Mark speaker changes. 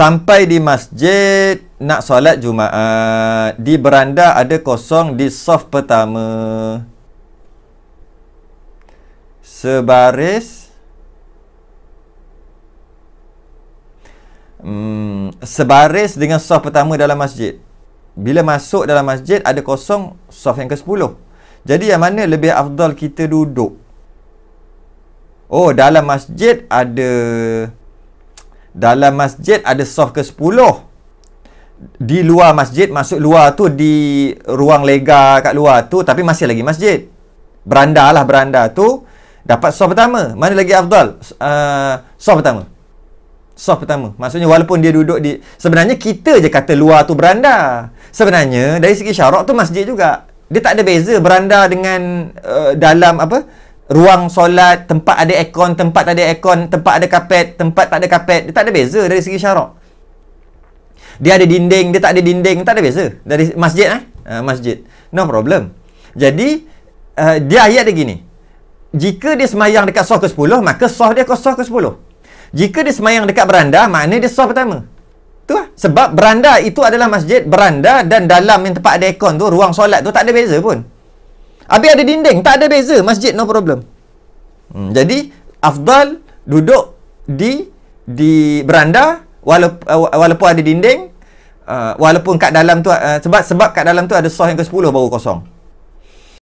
Speaker 1: Sampai di masjid nak solat Jumaat. Di beranda ada kosong di soft pertama. Sebaris. Hmm, sebaris dengan soft pertama dalam masjid. Bila masuk dalam masjid ada kosong soft yang ke-10. Jadi yang mana lebih afdal kita duduk? Oh, dalam masjid ada dalam masjid ada soft ke 10 di luar masjid masuk luar tu di ruang lega kat luar tu tapi masih lagi masjid beranda lah beranda tu dapat soft pertama mana lagi afdal uh, soft pertama soft pertama maksudnya walaupun dia duduk di sebenarnya kita je kata luar tu beranda sebenarnya dari segi syarak tu masjid juga dia tak ada beza beranda dengan uh, dalam apa ruang solat, tempat ada aircon, tempat tak ada aircon, tempat ada kapet, tempat tak ada kapet. Dia tak ada beza dari segi syarak. Dia ada dinding, dia tak ada dinding, tak ada beza. Dari masjid eh? Uh, masjid. No problem. Jadi, uh, dia ayat dia gini. Jika dia semayang dekat soh ke-10, maka soh dia kosoh ke-10. Jika dia semayang dekat beranda, makna dia soh pertama. Tu lah. Sebab beranda itu adalah masjid, beranda dan dalam yang tempat ada ekon tu, ruang solat tu tak ada beza pun. Abi ada dinding, tak ada beza. Masjid no problem. Hmm, jadi afdal duduk di di beranda walaupun, uh, walaupun ada dinding, uh, walaupun kat dalam tu uh, sebab sebab kat dalam tu ada soh yang ke-10 baru kosong.